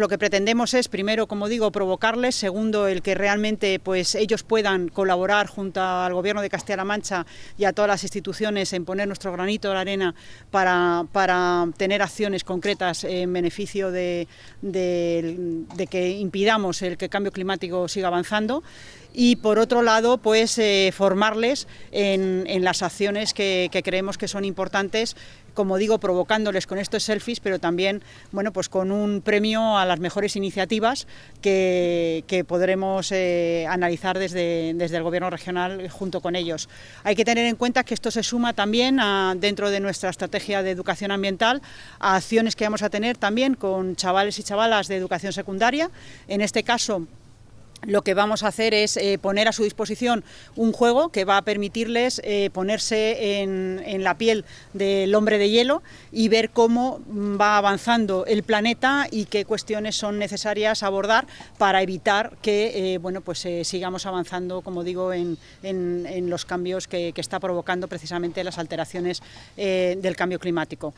lo que pretendemos es, primero, como digo, provocarles, segundo, el que realmente pues, ellos puedan colaborar junto al Gobierno de Castilla-La Mancha y a todas las instituciones en poner nuestro granito de la arena para, para tener acciones concretas en beneficio de, que impidamos el que el cambio climático siga avanzando y por otro lado pues eh, formarles en, en, las acciones que, creemos que son importantes como digo provocándoles con estos selfies pero también bueno pues con un premio a la las mejores iniciativas que, podremos eh, analizar desde, el Gobierno regional junto con ellos. Hay que tener en cuenta que esto se suma también dentro de nuestra estrategia de educación ambiental a acciones que vamos a tener también con chavales y chavalas de educación secundaria. En este caso, lo que vamos a hacer es eh, poner a su disposición un juego que va a permitirles eh, ponerse en, la piel del hombre de hielo y ver cómo mm, va avanzando el planeta y qué cuestiones son necesarias abordar para evitar que eh, bueno, pues, sigamos avanzando, como digo, en, los cambios que, que, está provocando precisamente las alteraciones del cambio climático.